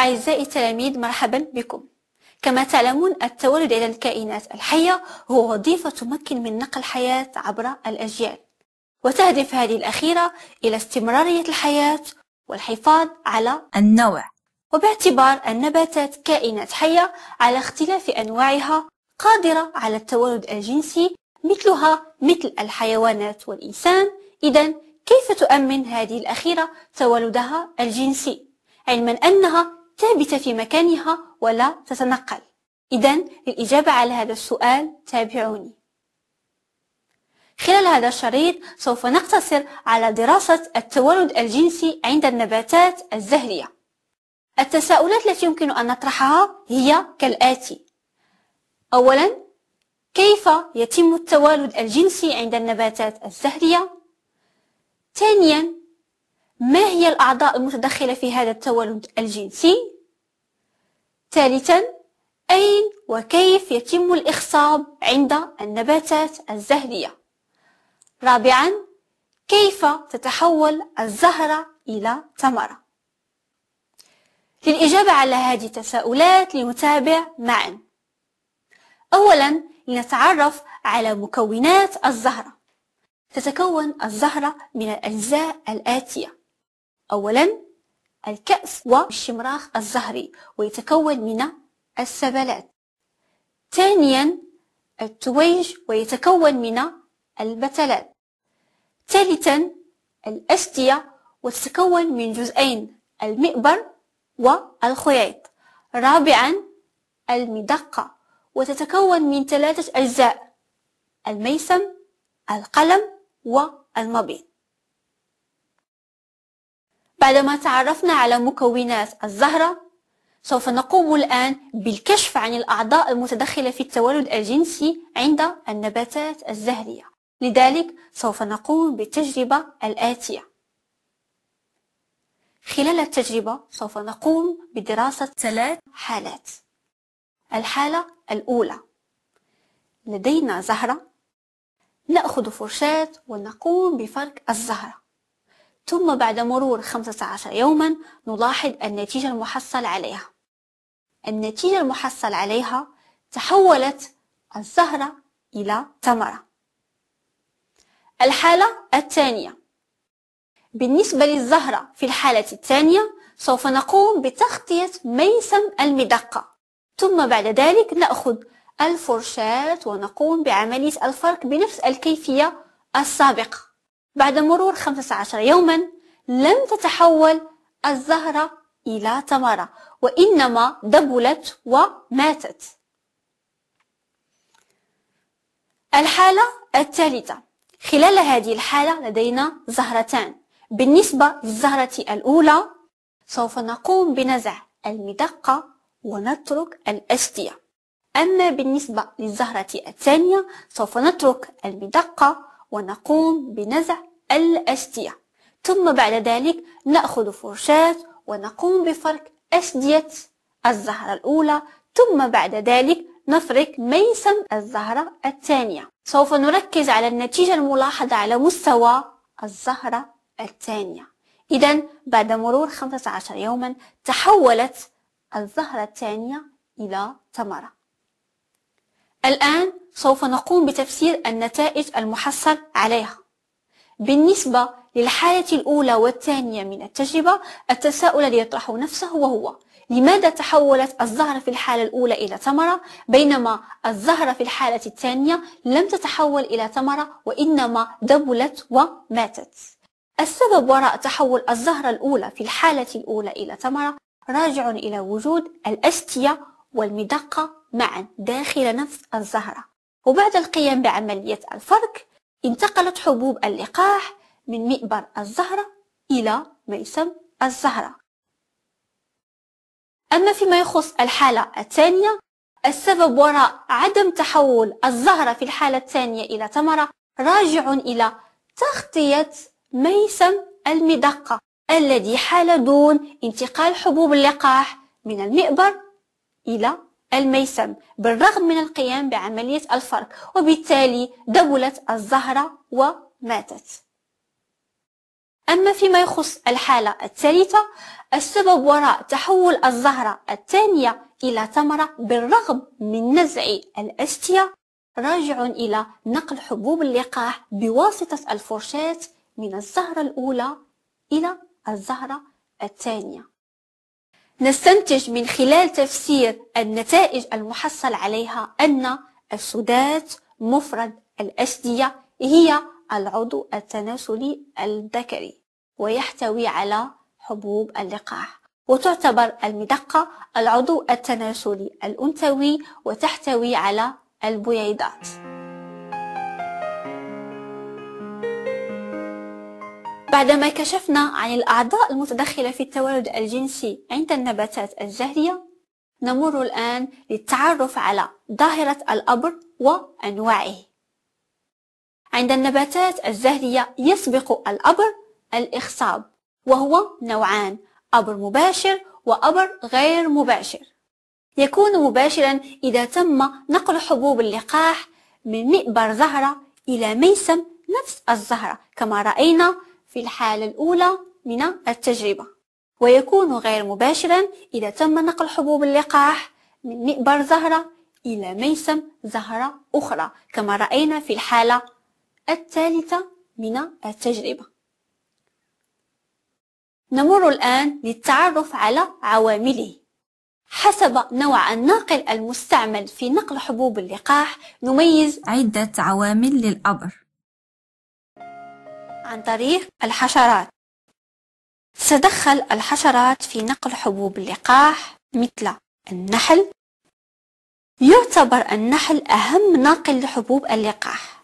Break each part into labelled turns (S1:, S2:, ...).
S1: أعزائي التلاميذ مرحبا بكم كما تعلمون التولد إلى الكائنات الحية هو وظيفة تمكن من نقل حياة عبر الأجيال وتهدف هذه الأخيرة إلى استمرارية الحياة والحفاظ على النوع وباعتبار النباتات كائنات حية على اختلاف أنواعها قادرة على التولد الجنسي مثلها مثل الحيوانات والإنسان إذا كيف تؤمن هذه الأخيرة تولدها الجنسي علما أنها ثابتة في مكانها ولا تتنقل إذا للإجابة على هذا السؤال تابعوني خلال هذا الشريط سوف نقتصر على دراسة التولد الجنسي عند النباتات الزهرية التساؤلات التي يمكن أن نطرحها هي كالآتي أولا كيف يتم التوالد الجنسي عند النباتات الزهرية؟ ثانيا ما هي الأعضاء المتدخلة في هذا التولد الجنسي؟ ثالثا أين وكيف يتم الإخصاب عند النباتات الزهرية رابعا كيف تتحول الزهرة إلى ثمرة للإجابة على هذه التساؤلات لنتابع معا أولا لنتعرف على مكونات الزهرة تتكون الزهرة من الأجزاء الآتية أولا الكأس والشمراخ الزهري ويتكون من السبلات ثانيا التويج ويتكون من البتلات ثالثا الأستية وتتكون من جزئين المئبر والخيط رابعا المدقة وتتكون من ثلاثة أجزاء الميسم القلم والمبيض بعدما تعرفنا على مكونات الزهرة سوف نقوم الآن بالكشف عن الأعضاء المتدخلة في التولد الجنسي عند النباتات الزهرية لذلك سوف نقوم بالتجربة الآتية خلال التجربة سوف نقوم بدراسة ثلاث حالات الحالة الأولى لدينا زهرة نأخذ فرشاة ونقوم بفرك الزهرة ثم بعد مرور 15 يوما نلاحظ النتيجة المحصل عليها النتيجة المحصل عليها تحولت عن زهرة إلى ثمرة الحالة الثانية بالنسبة للزهرة في الحالة الثانية سوف نقوم بتغطية ميسم المدقة ثم بعد ذلك نأخذ الفرشاة ونقوم بعملية الفرك بنفس الكيفية السابقة بعد مرور 15 يوما لم تتحول الزهرة إلى ثمرة وإنما دبلت وماتت الحالة الثالثة خلال هذه الحالة لدينا زهرتان بالنسبة للزهرة الأولى سوف نقوم بنزع المدقة ونترك الأشتية أما بالنسبة للزهرة الثانية سوف نترك المدقة ونقوم بنزع الأشدية ثم بعد ذلك نأخذ فرشاة ونقوم بفرك أشدية الزهرة الأولى ثم بعد ذلك نفرك ميسم الزهرة الثانية سوف نركز على النتيجة الملاحظة على مستوى الزهرة الثانية إذا بعد مرور 15 يوما تحولت الزهرة الثانية إلى ثمرة الآن سوف نقوم بتفسير النتائج المحصل عليها بالنسبة للحالة الأولى والثانية من التجربة التساؤل الذي يطرح نفسه وهو لماذا تحولت الزهرة في الحالة الأولى إلى ثمرة بينما الزهرة في الحالة الثانية لم تتحول إلى ثمرة وإنما دبلت وماتت السبب وراء تحول الزهرة الأولى في الحالة الأولى إلى ثمرة راجع إلى وجود الأستية والمدقة معا داخل نفس الزهرة وبعد القيام بعملية الفرك انتقلت حبوب اللقاح من مئبر الزهرة إلى ميسم الزهرة أما فيما يخص الحالة الثانية السبب وراء عدم تحول الزهرة في الحالة الثانية إلى ثمرة راجع إلى تغطية ميسم المدقة الذي حال دون انتقال حبوب اللقاح من المئبر إلى الميسم بالرغم من القيام بعملية الفرك وبالتالي دولت الزهرة وماتت أما فيما يخص الحالة الثالثة السبب وراء تحول الزهرة الثانية إلى تمرة بالرغم من نزع الأستية راجع إلى نقل حبوب اللقاح بواسطة الفرشاة من الزهرة الأولى إلى الزهرة الثانية نستنتج من خلال تفسير النتائج المحصل عليها أن السدات مفرد الأشدية هي العضو التناسلي الذكري ويحتوي على حبوب اللقاح وتعتبر المدقة العضو التناسلي الأنثوي وتحتوي على البويضات بعدما كشفنا عن الأعضاء المتدخلة في التوالد الجنسي عند النباتات الزهرية نمر الآن للتعرف على ظاهرة الأبر وأنواعه عند النباتات الزهرية يسبق الأبر الإخصاب وهو نوعان أبر مباشر وأبر غير مباشر يكون مباشرا إذا تم نقل حبوب اللقاح من مئبر زهرة إلى ميسم نفس الزهرة كما رأينا في الحالة الأولى من التجربة ويكون غير مباشرا إذا تم نقل حبوب اللقاح من مئبر زهرة إلى ميسم زهرة أخرى كما رأينا في الحالة الثالثة من التجربة نمر الآن للتعرف على عوامله حسب نوع الناقل المستعمل في نقل حبوب اللقاح نميز عدة عوامل للأبر عن طريق الحشرات تتدخل الحشرات في نقل حبوب اللقاح مثل النحل يعتبر النحل أهم ناقل لحبوب اللقاح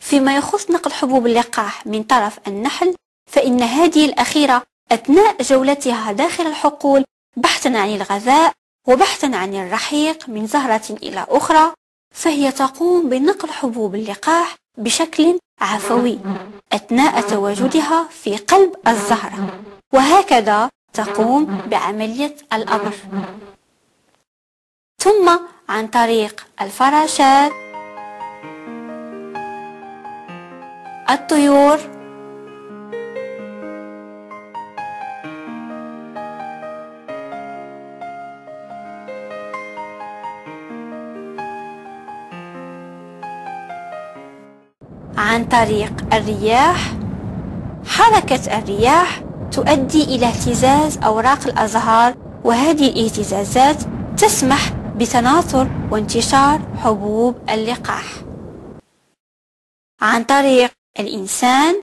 S1: فيما يخص نقل حبوب اللقاح من طرف النحل فإن هذه الأخيرة أثناء جولتها داخل الحقول بحثا عن الغذاء وبحثا عن الرحيق من زهرة إلى أخرى فهي تقوم بنقل حبوب اللقاح بشكل عفوي أثناء تواجدها في قلب الزهرة وهكذا تقوم بعملية الأمر ثم عن طريق الفراشات الطيور عن طريق الرياح حركة الرياح تؤدي إلى اهتزاز أوراق الأزهار وهذه الاهتزازات تسمح بتناثر وانتشار حبوب اللقاح عن طريق الإنسان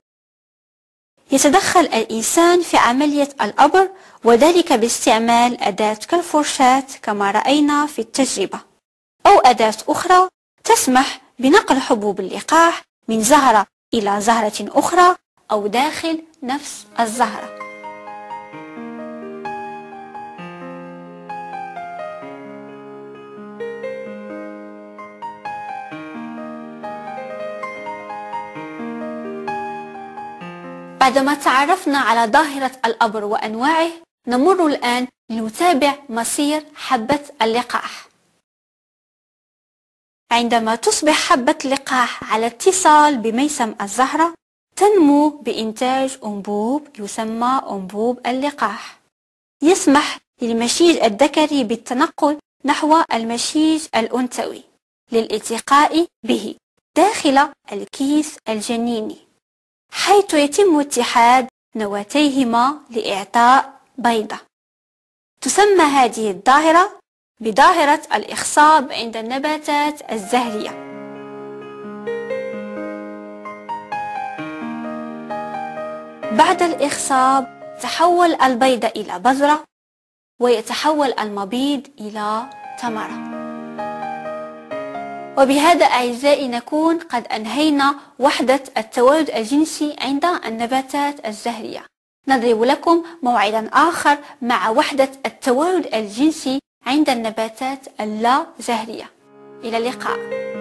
S1: يتدخل الإنسان في عملية الأبر وذلك باستعمال أداة كالفرشاة كما رأينا في التجربة أو أداة أخرى تسمح بنقل حبوب اللقاح من زهرة إلى زهرة أخرى أو داخل نفس الزهرة بعدما تعرفنا على ظاهرة الأبر وأنواعه نمر الآن لنتابع مصير حبة اللقاح عندما تصبح حبة اللقاح على اتصال بميسم الزهرة تنمو بإنتاج أنبوب يسمى أنبوب اللقاح يسمح للمشيج الذكري بالتنقل نحو المشيج الأنثوي للالتقاء به داخل الكيس الجنيني حيث يتم اتحاد نواتيهما لإعطاء بيضة تسمى هذه الظاهرة بظاهرة الإخصاب عند النباتات الزهرية بعد الإخصاب تحول البيض إلى بذرة ويتحول المبيض إلى ثمرة وبهذا أعزائي نكون قد أنهينا وحدة التوازن الجنسي عند النباتات الزهرية نضرب لكم موعدا آخر مع وحدة التوازن الجنسي عند النباتات اللا زهرية إلى اللقاء